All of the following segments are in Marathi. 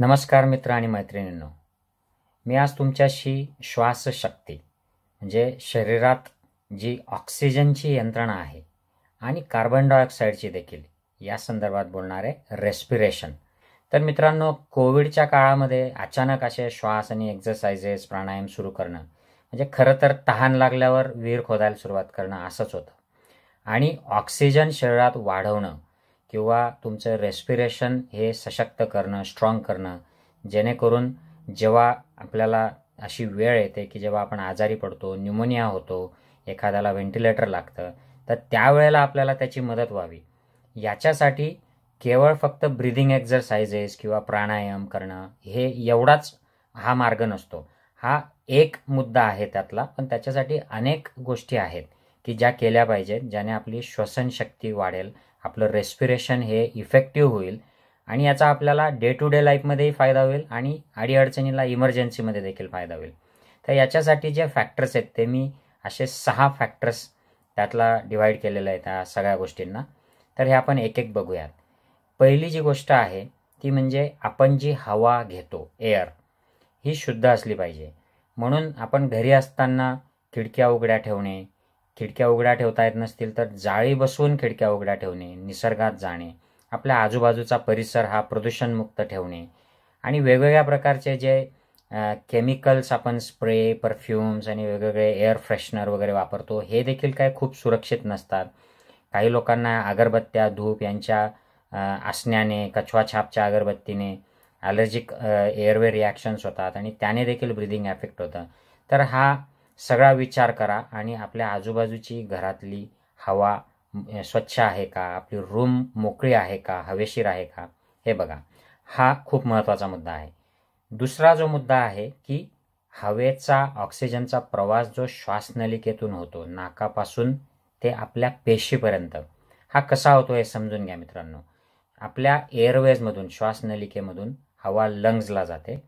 नमस्कार मित्र आणि मैत्रिणींनो मी आज तुमच्याशी श्वासशक्ती म्हणजे शरीरात जी ऑक्सिजनची यंत्रणा आहे आणि कार्बन डायऑक्साईडची देखील या संदर्भात बोलणार आहे रेस्पिरेशन तर मित्रांनो कोविडच्या काळामध्ये अचानक असे श्वास आणि एक्झरसाइजेस प्राणायाम सुरू करणं म्हणजे खरं तर तहान लागल्यावर विहीर खोदायला सुरुवात करणं असंच होतं आणि ऑक्सिजन शरीरात वाढवणं किंवा तुमचं रेस्पिरेशन हे सशक्त करणं स्ट्रॉंग करणं जेणेकरून जेव्हा आपल्याला अशी वेळ येते की जेव्हा आपण आजारी पडतो न्युमोनिया होतो एखाद्याला व्हेंटिलेटर लागतं तर त्यावेळेला आपल्याला त्याची मदत व्हावी याच्यासाठी केवळ फक्त ब्रिदिंग एक्झरसायझेस किंवा प्राणायाम करणं हे एवढाच हा मार्ग नसतो हा एक मुद्दा आहे त्यातला पण त्याच्यासाठी अनेक गोष्टी आहेत की ज्या केल्या पाहिजेत ज्याने आपली श्वसनशक्ती वाढेल आपलं रेस्पिरेशन हे इफेक्टिव्ह होईल आणि याचा आपल्याला डे टू डे लाईफमध्येही फायदा होईल आणि अडीअडचणीला इमर्जन्सीमध्ये देखील फायदा होईल तर याच्यासाठी जे फॅक्टर्स आहेत ते मी असे सहा फॅक्टर्स त्यातला डिवाईड केलेलं आहे त्या सगळ्या गोष्टींना तर हे आपण एक एक बघूयात पहिली जी गोष्ट आहे ती म्हणजे आपण जी हवा घेतो एअर ही शुद्ध असली पाहिजे म्हणून आपण घरी असताना खिडक्या उघड्या ठेवणे खिडक्या उघड्या ठेवता येत नसतील तर जाळी बसवून खिडक्या उघड्या ठेवणे निसर्गात जाणे आपल्या आजूबाजूचा परिसर हा प्रदूषणमुक्त ठेवणे आणि वेगवेगळ्या प्रकारचे जे केमिकल्स आपण स्प्रे परफ्युम्स आणि वेगवेगळे एअर फ्रेशनर वगैरे वापरतो हे देखील काय खूप सुरक्षित नसतात काही लोकांना अगरबत्त्या धूप यांच्या असण्याने छापच्या अगरबत्तीने ॲलर्जिक एअरवे रिॲक्शन्स होतात आणि त्याने देखील ब्रिदिंग ॲफेक्ट होतं तर हा सगळा विचार करा आणि आपल्या आजूबाजूची घरातली हवा स्वच्छ आहे का आपली रूम मोकळी आहे का हवेशीर आहे का हे बघा हा खूप महत्त्वाचा मुद्दा आहे दुसरा जो मुद्दा आहे की हवेचा ऑक्सिजनचा प्रवास जो श्वासनलिकेतून होतो नाकापासून ते आपल्या पेशीपर्यंत हा कसा होतो हे समजून घ्या मित्रांनो आपल्या एअरवेजमधून श्वासनलिकेमधून हवा लंग्जला जाते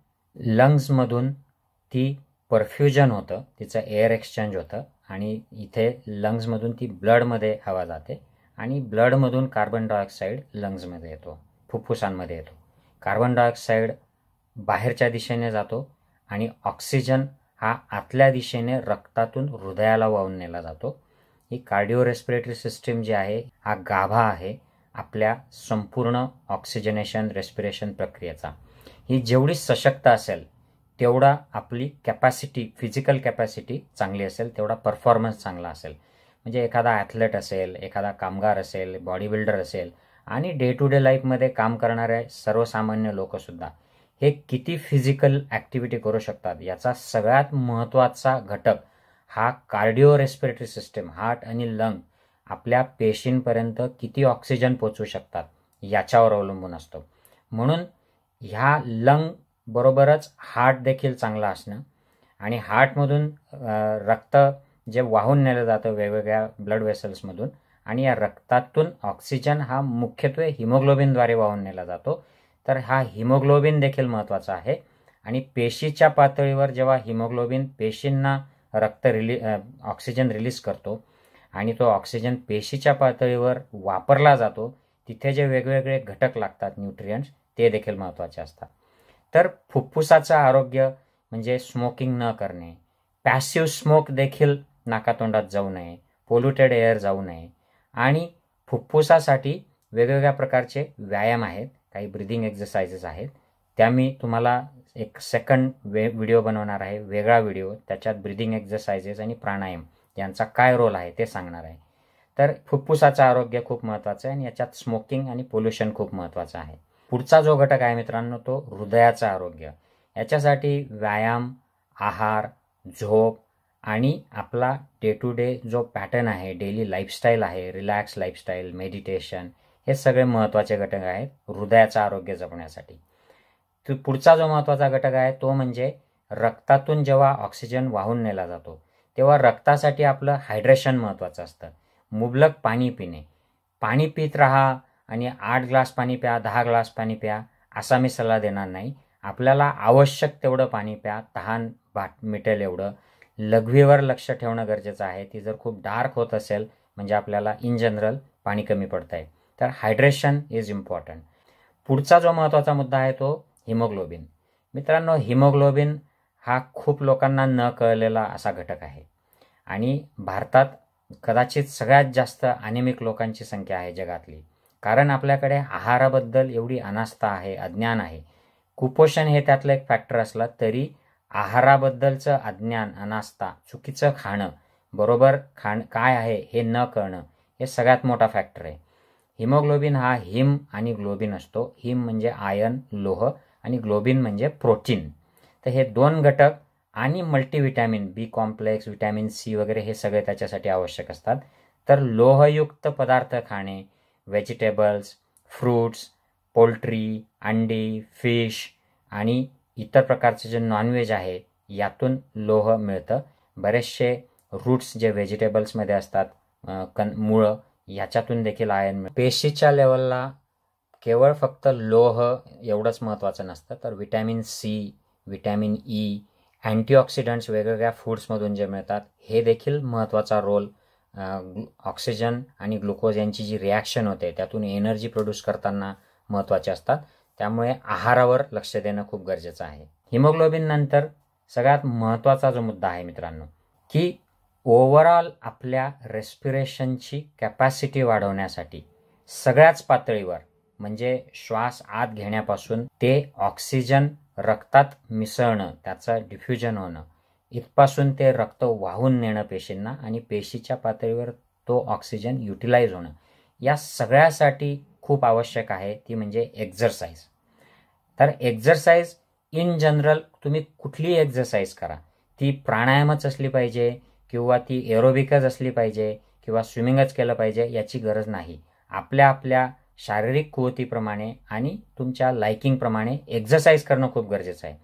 लंग्जमधून ती परफ्युजन होतं तिचं एअर एक्सचेंज होतं आणि इथे लंग्जमधून ती ब्लडमध्ये हवा जाते आणि ब्लडमधून कार्बन डायऑक्साईड लंग्जमध्ये येतो फुफ्फुसांमध्ये येतो कार्बन डायऑक्साईड बाहेरच्या दिशेने जातो आणि ऑक्सिजन हा आतल्या दिशेने रक्तातून हृदयाला वाहून नेला जातो ही कार्डिओ रेस्पिरेटरी सिस्टीम जी आहे हा गाभा आहे आपल्या संपूर्ण ऑक्सिजनेशन रेस्पिरेशन प्रक्रियेचा ही जेवढी सशक्त असेल तेवढा आपली कॅपॅसिटी फिजिकल कॅपॅसिटी चांगली असेल तेवढा परफॉर्मन्स चांगला असेल म्हणजे एखादा ॲथलेट असेल एखादा कामगार असेल बॉडी बिल्डर असेल आणि डे टू डे लाईफमध्ये काम करणारे सर्वसामान्य लोकंसुद्धा हे किती फिजिकल ॲक्टिव्हिटी करू शकतात याचा सगळ्यात महत्त्वाचा घटक हा कार्डिओ रेस्पिरेटरी सिस्टम हार्ट आणि लंग आपल्या पेशींपर्यंत किती ऑक्सिजन पोचवू शकतात याच्यावर अवलंबून असतो म्हणून ह्या लंग बरोबरच हार्ट देखील चांगला असणं आणि हार्टमधून रक्त जे वाहून नेलं जातं वेगवेगळ्या ब्लड वेसल्समधून आणि या रक्तातून ऑक्सिजन हा मुख्यत्वे हिमोग्लोबिनद्वारे वाहून नेला जातो तर हा हिमोग्लोबिन देखील महत्त्वाचा आहे आणि पेशीच्या पातळीवर जेव्हा हिमोग्लोबिन पेशींना रक्त रिली ऑक्सिजन रिलीज करतो आणि तो ऑक्सिजन पेशीच्या पातळीवर वापरला जातो तिथे जे वेगवेगळे घटक लागतात न्यूट्रियंट्स ते देखील महत्त्वाचे असतात तर फुफ्फुसाचं आरोग्य म्हणजे स्मोकिंग न करणे पॅसिव स्मोक देखील नाकातोंडात जाऊ नये पोल्युटेड एअर जाऊ नये आणि फुफ्फुसासाठी वेगवेगळ्या प्रकारचे व्यायाम आहेत काही ब्रिदिंग एक्झरसाइजेस आहेत त्या मी तुम्हाला एक सेकंड वे व्हिडिओ बनवणार आहे वेगळा व्हिडिओ त्याच्यात ब्रिदिंग एक्झरसाइजेस आणि प्राणायाम यांचा काय रोल आहे ते सांगणार आहे तर फुफ्फुसाचं आरोग्य खूप महत्त्वाचं आहे आणि याच्यात स्मोकिंग आणि पोल्युशन खूप महत्त्वाचं आहे पुढचा जो घटक आहे मित्रांनो तो हृदयाचं आरोग्य याच्यासाठी व्यायाम आहार झोप आणि आपला डे टू डे जो पॅटर्न आहे डेली लाईफस्टाईल आहे रिलॅक्स लाईफस्टाईल मेडिटेशन हे सगळे महत्त्वाचे घटक आहेत हृदयाचं आरोग्य जपण्यासाठी तर पुढचा जो महत्त्वाचा घटक आहे तो म्हणजे रक्तातून जेव्हा ऑक्सिजन वाहून नेला जातो तेव्हा रक्तासाठी आपलं हायड्रेशन महत्त्वाचं असतं मुबलक पाणी पिणे पाणी पित राहा आणि आठ ग्लास पाणी प्या दहा ग्लास पाणी प्या असा मी सल्ला देणार नाही आपल्याला आवश्यक तेवढं पाणी प्या तहान बाट मिटेल एवढं लघवीवर लक्ष ठेवणं गरजेचं आहे ती जर खूप डार्क होत असेल म्हणजे आपल्याला इन जनरल पाणी कमी पडतं आहे तर हायड्रेशन इज इम्पॉर्टंट पुढचा जो महत्त्वाचा मुद्दा आहे तो हिमोग्लोबिन मित्रांनो हिमोग्लोबिन हा खूप लोकांना न कळलेला असा घटक आहे आणि भारतात कदाचित सगळ्यात जास्त अनिमिक लोकांची संख्या आहे जगातली कारण आपल्याकडे आहाराबद्दल एवढी अनास्था आहे अज्ञान आहे कुपोषण हे त्यातलं एक फॅक्टर असला तरी आहाराबद्दलचं अज्ञान अनास्था चुकीचं खाणं बरोबर खाण काय आहे हे न कळणं हे सगळ्यात मोठा फॅक्टर आहे हिमोग्लोबिन हा हिम आणि ग्लोबिन असतो हिम म्हणजे आयन लोह आणि ग्लोबिन म्हणजे प्रोटीन तर हे दोन घटक आणि multivitamin B complex vitamin C वगैरे हे सगळे त्याच्यासाठी आवश्यक असतात तर लोहयुक्त पदार्थ खाणे व्हेजिटेबल्स फ्रूट्स पोल्ट्री अंडी फिश आणि इतर प्रकारचे जे नॉनव्हेज आहे यातून लोह मिळतं बरेचसे रूट्स जे व्हेजिटेबल्समध्ये असतात कन मुळं याच्यातून देखील आयन मिळतं पेशीच्या लेवलला केवळ फक्त लोह एवढंच महत्त्वाचं नसतं तर vitamin C vitamin E antioxidants वेगवेगळ्या फूड्समधून जे मिळतात हे देखील महत्त्वाचा रोल ऑक्सिजन आणि ग्लुकोज यांची जी रिॲक्शन होते त्यातून एनर्जी प्रोड्यूस करताना महत्त्वाचे असतात त्यामुळे आहारावर लक्ष देणं खूप गरजेचं आहे हिमोग्लोबिन नंतर सगळ्यात महत्त्वाचा जो मुद्दा आहे मित्रांनो की ओव्हरऑल आपल्या रेस्पिरेशनची कॅपॅसिटी वाढवण्यासाठी सगळ्याच पातळीवर म्हणजे श्वास आत घेण्यापासून ते ऑक्सिजन रक्तात मिसळणं त्याचं डिफ्युजन होणं इथपासून ते रक्त वाहून नेणं पेशींना आणि पेशीच्या पातळीवर तो ऑक्सिजन युटिलाइज होणं या सगळ्यासाठी खूप आवश्यक आहे ती म्हणजे एक्झरसाईज तर एक्झरसाइज इन जनरल तुम्ही कुठली एक्झरसाईज करा ती प्राणायामच असली पाहिजे किंवा ती एरोबिकच असली पाहिजे किंवा स्विमिंगच केलं पाहिजे याची गरज नाही आपल्या आपल्या शारीरिक कुवतीप्रमाणे आणि तुमच्या लायकिंगप्रमाणे एक्झरसाईज करणं खूप गरजेचं आहे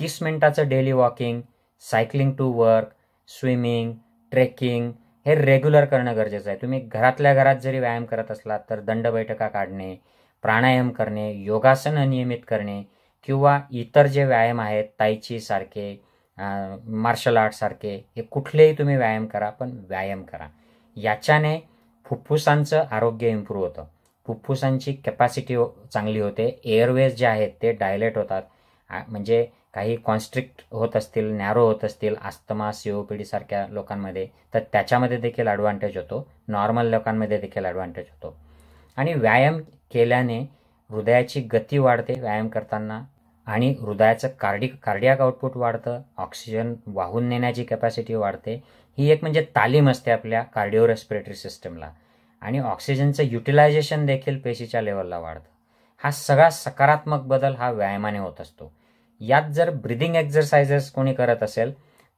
तीस मिनटाचं daily walking cycling to work swimming trekking हे रेग्युलर करणं गरजेचं आहे तुम्ही घरातल्या घरात जरी व्यायाम करत असलात तर दंड बैठका काढणे प्राणायाम करणे योगासनं नियमित करणे किंवा इतर जे व्यायाम आहेत तायची सारखे मार्शल आर्टसारखे हे कुठलेही तुम्ही व्यायाम करा पण व्यायाम करा याच्याने फुफ्फुसांचं आरोग्य इम्प्रूव्ह होतं फुफ्फुसांची कॅपॅसिटी चांगली होते एअरवेज जे आहेत ते डायलेट होतात म्हणजे काही कॉन्स्ट्रिक्ट होत असतील नॅरो होत असतील आस्तमा सीओपीडी सारख्या लोकांमध्ये तर त्याच्यामध्ये देखील ॲडव्हान्टेज होतो नॉर्मल लोकांमध्ये देखील ॲडव्हान्टेज होतो आणि व्यायाम केल्याने हृदयाची गती वाढते व्यायाम करताना आणि हृदयाचं कार्डिक कार्डियाक आउटपुट वाढतं ऑक्सिजन वाहून नेण्याची कॅपॅसिटी वाढते ही एक म्हणजे तालीम असते आपल्या कार्डिओ रेस्पिरेटरी सिस्टमला आणि ऑक्सिजनचं युटिलायझेशन देखील पेशीच्या लेवलला वाढतं हा सगळा सकारात्मक बदल हा व्यायामाने होत असतो यात जर ब्रिदिंग एक्झरसाइजेस कोणी करत असेल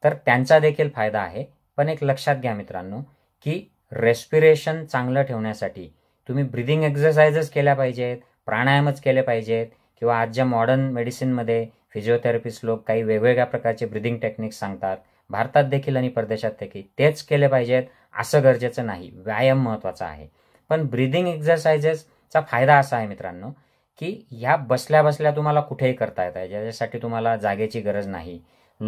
तर त्यांचा देखील फायदा आहे पण एक लक्षात घ्या मित्रांनो की रेस्पिरेशन चांगलं ठेवण्यासाठी तुम्ही ब्रिदिंग एक्झरसाइजेस केल्या पाहिजेत प्राणायामच केले पाहिजेत किंवा आजच्या मॉडर्न मेडिसिनमध्ये फिजिओथेरपिस्ट लोक काही वेगवेगळ्या प्रकारचे ब्रिदिंग टेक्निक्स सांगतात भारतात देखील आणि परदेशात देखील तेच केले पाहिजेत असं गरजेचं नाही व्यायाम महत्त्वाचा आहे पण ब्रिदिंग एक्झरसाइजेसचा फायदा असा आहे मित्रांनो की ह्या बसल्या बसल्या तुम्हाला कुठेही करता येतात ज्याच्यासाठी तुम्हाला जागेची गरज नाही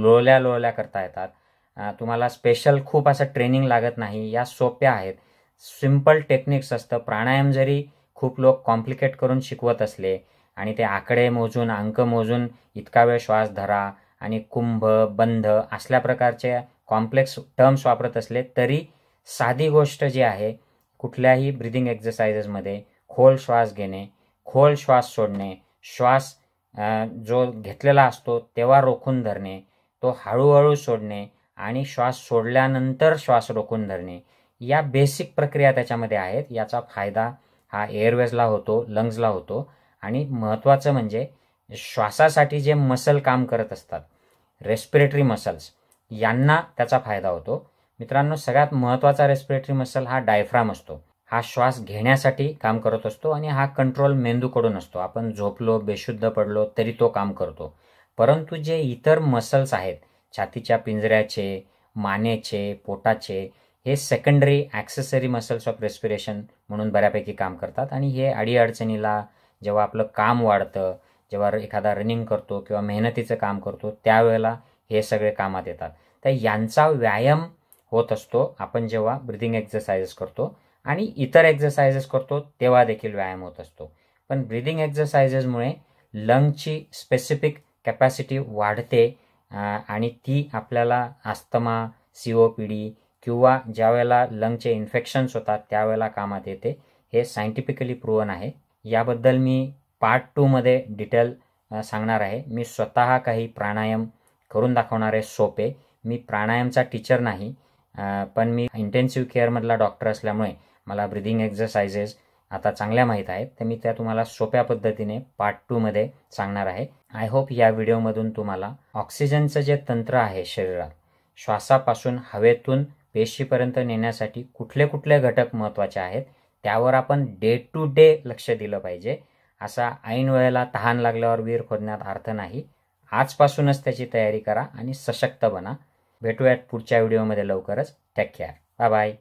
लोळल्या लोळल्या करता येतात तुम्हाला स्पेशल खूप असं ट्रेनिंग लागत नाही या सोप्या आहेत सिम्पल टेक्निक्स असतं प्राणायाम जरी खूप लोक कॉम्प्लिकेट करून शिकवत असले आणि ते आकडे मोजून अंक मोजून इतका वेळ श्वास धरा आणि कुंभ बंध असल्या प्रकारचे कॉम्प्लेक्स टर्म्स वापरत असले तरी साधी गोष्ट जी आहे कुठल्याही ब्रिदिंग एक्झरसायजेसमध्ये खोल श्वास घेणे खोल श्वास सोडणे श्वास जो घेतलेला असतो तेव्हा रोखून धरणे तो हळूहळू सोडणे आणि श्वास सोडल्यानंतर श्वास रोखून धरणे या बेसिक प्रक्रिया त्याच्यामध्ये आहेत याचा फायदा हा एअरवेजला होतो लंग्सला होतो आणि महत्त्वाचं म्हणजे श्वासासाठी जे मसल काम करत असतात रेस्पिरेटरी मसल्स यांना त्याचा फायदा होतो मित्रांनो सगळ्यात महत्त्वाचा रेस्पिरेटरी मसल हा डायफ्राम असतो हा श्वास घेण्यासाठी काम करत असतो आणि हा कंट्रोल मेंदूकडून असतो आपण झोपलो बेशुद्ध पडलो तरी तो काम करतो परंतु जे इतर मसल्स आहेत छातीच्या पिंजऱ्याचे मानेचे पोटाचे हे secondary accessory muscles of respiration म्हणून बऱ्यापैकी काम करतात आणि हे अडीअडचणीला जेव्हा आपलं काम वाढतं जेव्हा एखादा रनिंग करतो किंवा मेहनतीचं काम करतो त्यावेळेला हे सगळे कामात येतात तर यांचा व्यायाम होत असतो आपण जेव्हा ब्रिदिंग एक्झरसाइजेस करतो आणि इतर एक्झरसायझेस करतो तेव्हा देखील व्यायाम होत असतो पण ब्रिदिंग एक्झरसायझेसमुळे लंगची स्पेसिफिक कॅपॅसिटी वाढते आणि ती आपल्याला asthma C O P D किंवा ज्यावेळेला लंगचे इन्फेक्शन्स होतात त्यावेळेला कामात येते हे सायंटिफिकली प्रूवन आहे याबद्दल मी पार्ट टूमध्ये डिटेल सांगणार आहे मी स्वतः काही प्राणायाम करून दाखवणारे सोपे मी प्राणायामचा टीचर नाही पण मी इंटेन्सिव्ह केअरमधला डॉक्टर असल्यामुळे मला ब्रिदिंग एक्झरसाइजेस आता चांगल्या माहीत आहेत तर मी त्या तुम्हाला सोप्या पद्धतीने पार्ट टूमध्ये सांगणार आहे आय होप या व्हिडिओमधून तुम्हाला ऑक्सिजनचं जे तंत्र आहे शरीरात श्वासापासून हवेतून पेशीपर्यंत नेण्यासाठी कुठले कुठले घटक महत्त्वाचे आहेत त्यावर आपण डे टू डे लक्ष दिलं पाहिजे असा ऐन वेळेला तहान लागल्यावर वीर खोदण्यात अर्थ नाही आजपासूनच त्याची तयारी करा आणि सशक्त बना भेटूयात पुढच्या व्हिडिओमध्ये लवकरच टेक केअर बाय